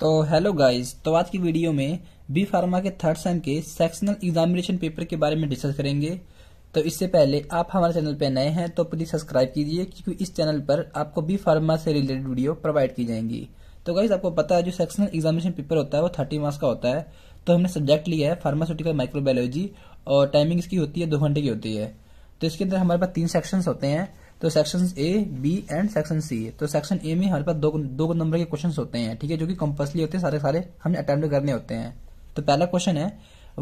तो hello guys तो आज की वीडियो में बी फार्मा के थर्ड सेम के सेक्शनल एग्जामिनेशन पेपर के बारे में डिस्कस करेंगे तो इससे पहले आप हमारे चैनल पर नए हैं तो प्लीज़ सब्सक्राइब कीजिए क्योंकि इस चैनल पर आपको बी फार्मा से रिलेटेड वीडियो प्रोवाइड की जाएंगी तो गाइज आपको पता है जो सेक्शनल एग्जामिनेशन पेपर होता है वो थर्टी मार्क्स का होता है तो हमने सब्जेक्ट लिया है फार्मास्यूटिकल माइक्रोबायोलॉजी और टाइमिंग इसकी होती है दो घंटे की होती है तो इसके अंदर हमारे पास तीन सेक्शंस होते हैं तो section A B and section C तो सेक्शन ए में हमारे पास दो दो नंबर के क्वेश्चन होते हैं ठीक है जो कि कंपल्सरी होते हैं सारे सारे हमें अटेम्प्ट करने होते हैं तो पहला क्वेश्चन है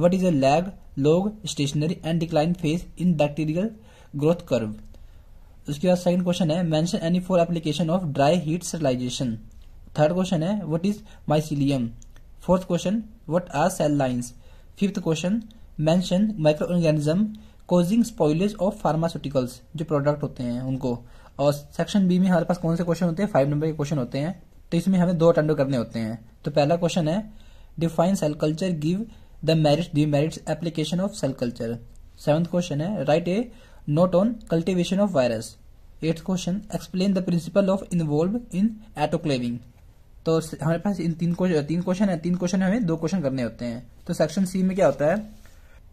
what is a lag log stationary and decline phase in bacterial growth curve उसके बाद सेकंड क्वेश्चन है mention any four application of dry heat sterilization third question है what is mycelium fourth question what are cell lines fifth question mention micro organism causing spoilage of pharmaceuticals जो product होते हैं उनको और section B में हमारे पास कौन से क्वेश्चन होते हैं फाइव नंबर के क्वेश्चन होते हैं तो इसमें हमें दो अटेंड करने होते हैं तो पहला क्वेश्चन है define cell culture give the merit demerits application of cell culture seventh question है write a note on cultivation of virus eighth question explain the principle of involve in autoclaving तो हमारे पास इन तीन question तीन question है तीन question हमें दो question करने होते हैं तो सेक्शन सी में क्या होता है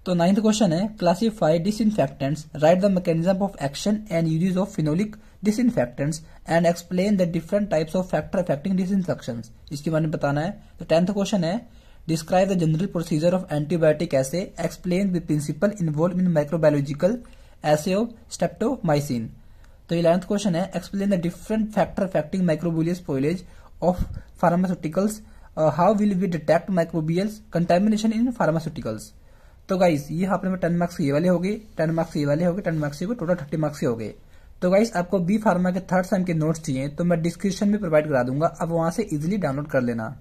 तो नाइन्थ क्वेश्चन है classify disinfectants write the mechanism of action and use of phenolic disinfectants and explain the different types of factor affecting disinfection इसके बारे में बताना है तो टेंथ क्वेश्चन है describe the general procedure of antibiotic assay explain the principle involve in microbiological assay of streptomycin तो eleventh question है explain the different factor affecting microbial spoilage of pharmaceuticals how will we detect microbial contamination in pharmaceuticals तो guys ये यहाँ पर में ten marks ये वाले हो गए टेन मार्क्स ये वाले हो गए टेन मार्क्स ये टोटल थर्टी मार्क्स हो गए तो गाइस आपको बी फार्मा के थर्ड सेम के नोट्स चाहिए तो मैं डिस्क्रिप्शन में प्रोवाइड करा दूंगा आप वहां से इजिली डाउनलोड कर लेना